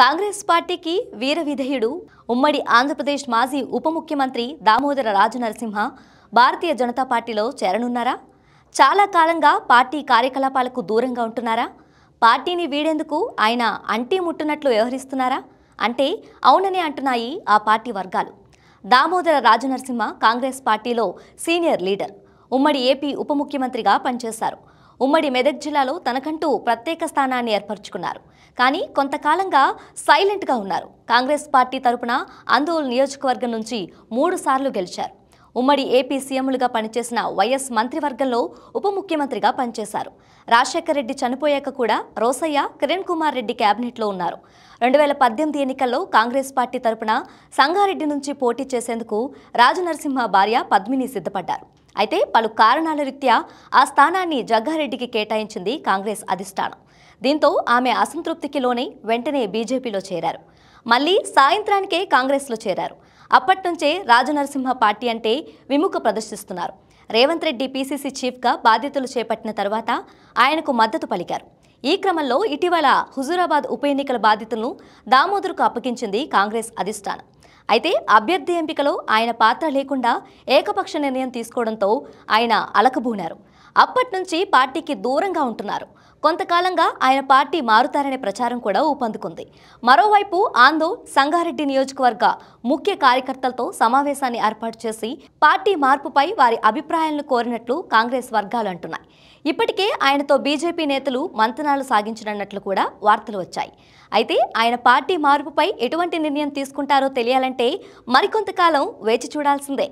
కాంగ్రెస్ పార్టీకి వీర విధేయుడు ఉమ్మడి ఆంధ్రప్రదేశ్ మాజీ ఉప ముఖ్యమంత్రి దామోదర రాజనరసింహ భారతీయ జనతా పార్టీలో చేరనున్నారా చాలా కాలంగా పార్టీ కార్యకలాపాలకు దూరంగా ఉంటున్నారా పార్టీని వీడేందుకు ఆయన అంటీ ముట్టునట్లు వ్యవహరిస్తున్నారా అంటే అవుననే అంటున్నాయి ఆ పార్టీ వర్గాలు దామోదర రాజనరసింహ కాంగ్రెస్ పార్టీలో సీనియర్ లీడర్ ఉమ్మడి ఏపీ ఉప ముఖ్యమంత్రిగా పనిచేశారు ఉమ్మడి మెదక్ జిల్లాలో తనకంటూ ప్రత్యేక స్థానాన్ని ఏర్పరచుకున్నారు కానీ కొంతకాలంగా సైలెంట్గా ఉన్నారు కాంగ్రెస్ పార్టీ తరపున ఆందోళన నియోజకవర్గం నుంచి మూడు సార్లు గెలిచారు ఉమ్మడి ఏపీ సీఎంలుగా పనిచేసిన వైఎస్ మంత్రివర్గంలో ఉప ముఖ్యమంత్రిగా పనిచేశారు రాజశేఖర రెడ్డి చనిపోయాక కూడా రోసయ్య కిరణ్ కుమార్ రెడ్డి క్యాబినెట్లో ఉన్నారు రెండు వేల పద్దెనిమిది ఎన్నికల్లో కాంగ్రెస్ పార్టీ తరపున సంగారెడ్డి నుంచి పోటీ చేసేందుకు రాజనరసింహ భార్య పద్మిని సిద్ధపడ్డారు అయితే పలు కారణాల రీత్యా ఆ స్థానాన్ని జగ్గారెడ్డికి కేటాయించింది కాంగ్రెస్ అధిష్టానం దీంతో ఆమె అసంతృప్తికి లోనై వెంటనే బీజేపీలో చేరారు మళ్ళీ సాయంత్రానికే కాంగ్రెస్లో చేరారు అప్పటి నుంచే రాజనరసింహ పార్టీ అంటే విముఖ ప్రదర్శిస్తున్నారు రేవంత్ రెడ్డి పీసీసీ చీఫ్గా బాధ్యతలు చేపట్టిన తర్వాత ఆయనకు మద్దతు పలికారు ఈ క్రమంలో ఇటీవల హుజూరాబాద్ ఉప ఎన్నికల బాధ్యతలను దామోదర్కు అప్పగించింది కాంగ్రెస్ అధిష్టానం అయితే అభ్యర్థి ఎంపికలో ఆయన పాత్ర లేకుండా ఏకపక్ష నిర్ణయం తీసుకోవడంతో ఆయన అలకబూనారు అప్పటి నుంచి పార్టీకి దూరంగా ఉంటున్నారు కొంతకాలంగా ఆయన పార్టీ మారుతారనే ప్రచారం కూడా ఊపందుకుంది మరోవైపు ఆందోళ్ సంగారెడ్డి నియోజకవర్గ ముఖ్య కార్యకర్తలతో సమావేశాన్ని ఏర్పాటు చేసి పార్టీ మార్పుపై వారి అభిప్రాయాలను కోరినట్లు కాంగ్రెస్ వర్గాలు అంటున్నాయి ఇప్పటికే ఆయనతో బీజేపీ నేతలు మంతనాలు సాగించనున్నట్లు కూడా వార్తలు వచ్చాయి అయితే ఆయన పార్టీ మార్పుపై ఎటువంటి నిర్ణయం తీసుకుంటారో తెలియాలంటే మరికొంతకాలం వేచి చూడాల్సిందే